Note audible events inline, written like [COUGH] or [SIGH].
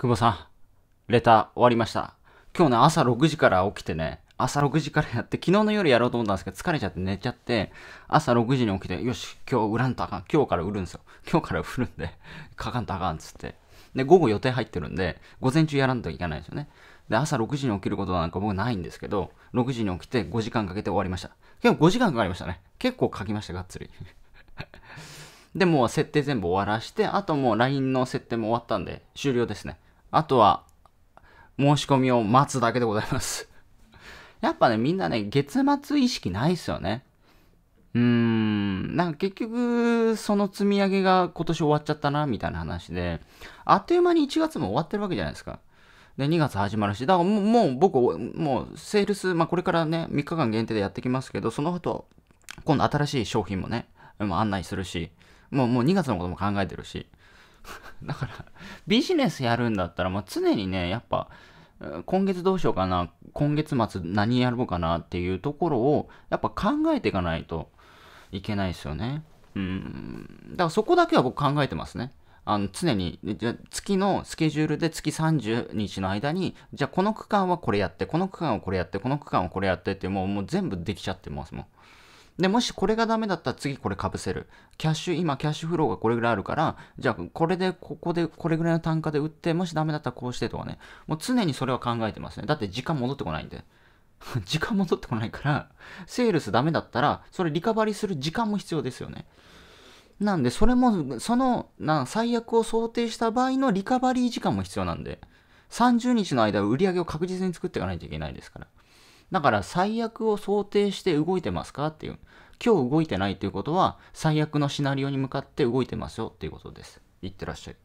久保さん、レター終わりました。今日ね、朝6時から起きてね、朝6時からやって、昨日の夜やろうと思ったんですけど、疲れちゃって寝ちゃって、朝6時に起きて、よし、今日売らんとあかん。今日から売るんですよ。今日から売るんで、[LAUGHS] かかんとあかんっつって。で、午後予定入ってるんで、午前中やらんといけないですよね。で、朝6時に起きることなんか僕ないんですけど、6時に起きて5時間かけて終わりました。今日5時間かかりましたね。結構書きました、がっつり。で、もう設定全部終わらして、あともう LINE の設定も終わったんで、終了ですね。あとは、申し込みを待つだけでございます [LAUGHS] やっぱね、みんなね、月末意識ないっすよね。うーん、なんか結局、その積み上げが今年終わっちゃったな、みたいな話で、あっという間に1月も終わってるわけじゃないですか。で、2月始まるし、だからもう僕、もうセールス、まあこれからね、3日間限定でやってきますけど、その後、今度新しい商品もね、案内するし、もうもう2月のことも考えてるし。[LAUGHS] だから、ビジネスやるんだったら、もう常にね、やっぱ、今月どうしようかな、今月末何やろうかなっていうところを、やっぱ考えていかないといけないですよね。うん。だからそこだけは僕考えてますね。あの常に月のスケジュールで月30日の間にじゃあこの区間はこれやってこの区間はこれやってこの区間はこれやってってもうもう全部できちゃってますもん。で、もしこれがダメだったら次これかぶせる。キャッシュ、今キャッシュフローがこれぐらいあるから、じゃあこれで、ここでこれぐらいの単価で売って、もしダメだったらこうしてとかね。もう常にそれは考えてますね。だって時間戻ってこないんで。[LAUGHS] 時間戻ってこないから、セールスダメだったら、それリカバリーする時間も必要ですよね。なんで、それも、その、な最悪を想定した場合のリカバリー時間も必要なんで、30日の間売り上げを確実に作っていかないといけないですから。だから最悪を想定して動いてますかっていう。今日動いてないということは、最悪のシナリオに向かって動いてますよっていうことです。いってらっしゃい。